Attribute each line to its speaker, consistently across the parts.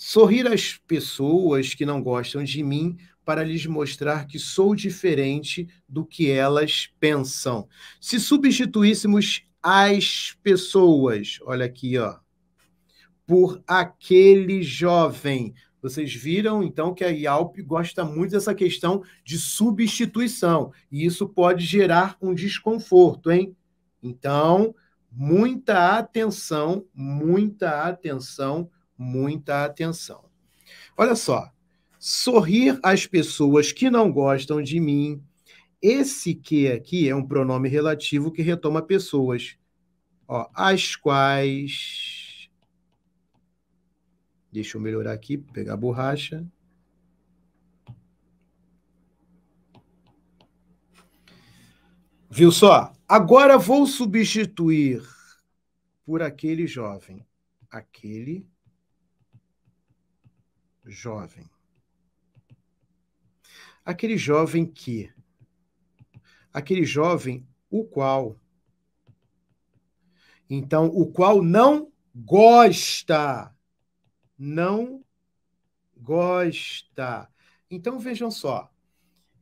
Speaker 1: Sorrir às pessoas que não gostam de mim para lhes mostrar que sou diferente do que elas pensam. Se substituíssemos as pessoas, olha aqui, ó, por aquele jovem. Vocês viram então que a IALP gosta muito dessa questão de substituição, e isso pode gerar um desconforto, hein? Então, muita atenção, muita atenção muita atenção. Olha só, sorrir às pessoas que não gostam de mim. Esse que aqui é um pronome relativo que retoma pessoas, ó, as quais. Deixa eu melhorar aqui, pegar a borracha. Viu só? Agora vou substituir por aquele jovem, aquele jovem. Aquele jovem que, aquele jovem o qual, então, o qual não gosta, não gosta. Então, vejam só,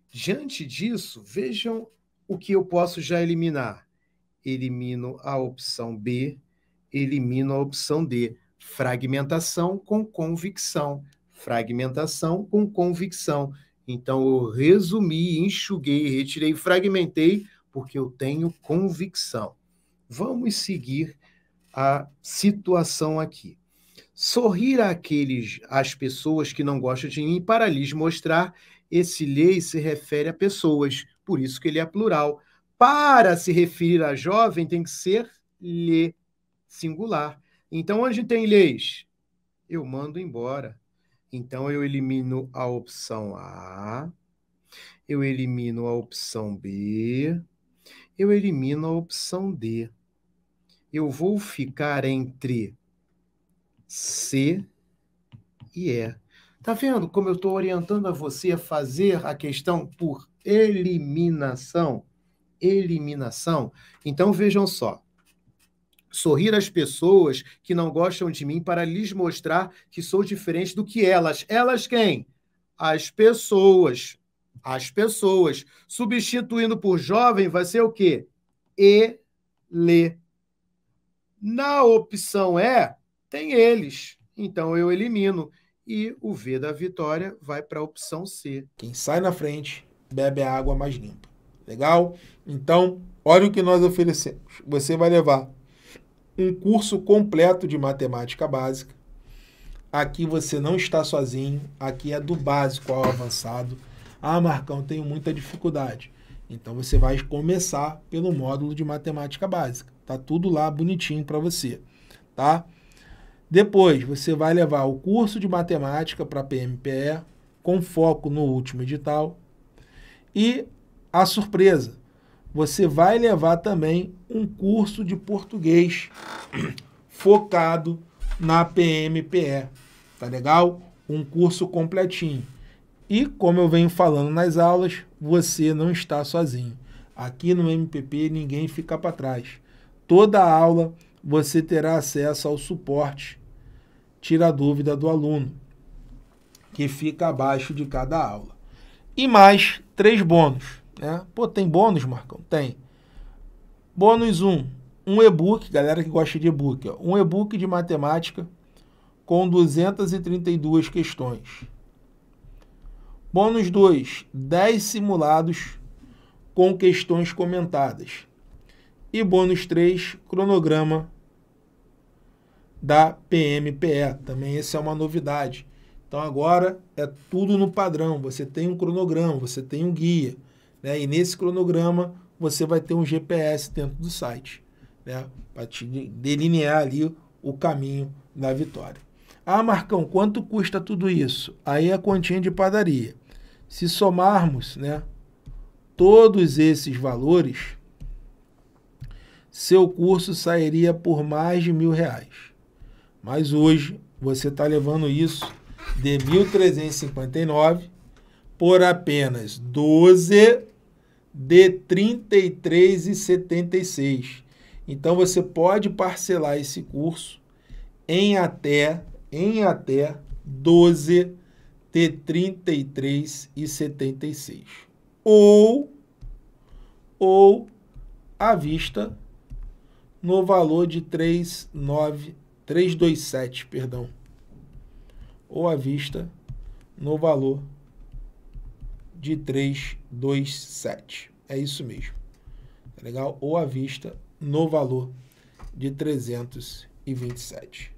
Speaker 1: diante disso, vejam o que eu posso já eliminar. Elimino a opção B, elimino a opção D. Fragmentação com convicção fragmentação com convicção. Então, eu resumi, enxuguei, retirei, fragmentei, porque eu tenho convicção. Vamos seguir a situação aqui. Sorrir àqueles, às pessoas que não gostam de mim, para lhes mostrar, esse lei se refere a pessoas, por isso que ele é plural. Para se referir a jovem, tem que ser lhe, singular. Então, onde tem leis? Eu mando embora então, eu elimino a opção A, eu elimino a opção B, eu elimino a opção D. Eu vou ficar entre C e E. Tá vendo como eu estou orientando a você a fazer a questão por eliminação? Eliminação. Então vejam só sorrir às pessoas que não gostam de mim para lhes mostrar que sou diferente do que elas. Elas quem? As pessoas. As pessoas. Substituindo por jovem vai ser o quê? Ele. Na opção E, tem eles. Então eu elimino. E o V da vitória vai para a opção C. Quem sai na frente bebe
Speaker 2: a água mais limpa. Legal? Então, olha o que nós oferecemos. Você vai levar um curso completo de matemática básica. Aqui você não está sozinho, aqui é do básico ao avançado. Ah, Marcão, tenho muita dificuldade. Então você vai começar pelo módulo de matemática básica. Tá tudo lá bonitinho para você, tá? Depois você vai levar o curso de matemática para PMPE com foco no último edital e a surpresa você vai levar também um curso de português focado na PMPE, tá legal? Um curso completinho. E como eu venho falando nas aulas, você não está sozinho. Aqui no MPP ninguém fica para trás. Toda aula você terá acesso ao suporte Tira a dúvida do aluno, que fica abaixo de cada aula. E mais três bônus. Né? Pô, tem bônus, Marcão? Tem. Bônus 1, um, um e-book, galera que gosta de e-book, ó, um e-book de matemática com 232 questões. Bônus 2, 10 simulados com questões comentadas. E bônus 3, cronograma da PMPE. Também essa é uma novidade. Então agora é tudo no padrão. Você tem um cronograma, você tem um guia. Né? E nesse cronograma você vai ter um GPS dentro do site, né? para te delinear ali o caminho da vitória. Ah, Marcão, quanto custa tudo isso? Aí é a continha de padaria. Se somarmos né, todos esses valores, seu curso sairia por mais de mil reais. Mas hoje você está levando isso de 1.359 por apenas 12 de R$ 33,76. Então você pode parcelar esse curso em até em até 12 de R$ 33,76. Ou ou à vista no valor de 39 327, perdão. Ou à vista no valor de 327. É isso mesmo. Tá legal? Ou à vista no valor de 327.